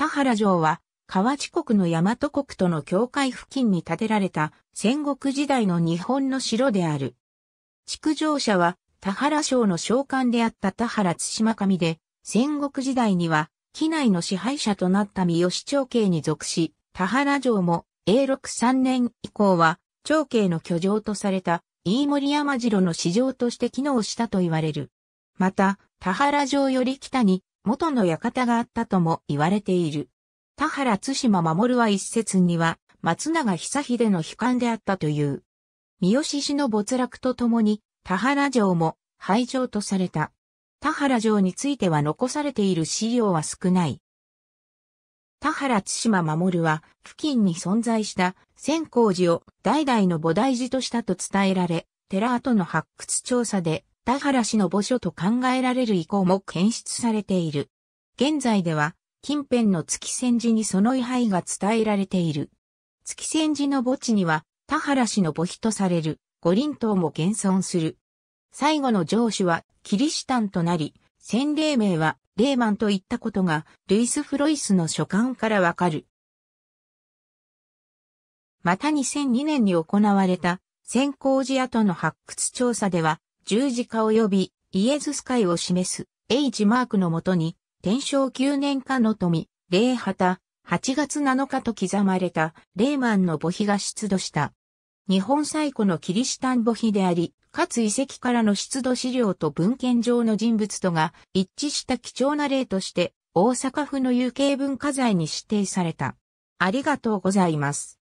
田原城は、河内国の大和国との境界付近に建てられた戦国時代の日本の城である。築城者は田原省の召喚であった田原津島上で、戦国時代には、機内の支配者となった三好長慶に属し、田原城も永禄3年以降は、長慶の居城とされた飯森山城の市場として機能したと言われる。また、田原城より北に元の館があったとも言われている。田原津島守は一説には、松永久秀の悲観であったという。三好氏の没落とともに、田原城も廃城とされた。田原城については残されている資料は少ない。田原津島守は、付近に存在した仙光寺を代々の菩提寺としたと伝えられ、寺跡の発掘調査で田原氏の墓所と考えられる遺構も検出されている。現在では、近辺の月仙寺にその位牌が伝えられている。月仙寺の墓地には、田原氏の墓碑とされる五輪塔も現存する。最後の城主はキリシタンとなり、洗礼名はレーマンといったことがルイス・フロイスの書簡からわかる。また2002年に行われた先行寺跡の発掘調査では十字架及びイエズス会を示す H マークのもとに、天正9年間の富、霊旗、8月7日と刻まれたレーマンの墓碑が出土した。日本最古のキリシタン墓碑であり、かつ遺跡からの出土資料と文献上の人物とが一致した貴重な例として、大阪府の有形文化財に指定された。ありがとうございます。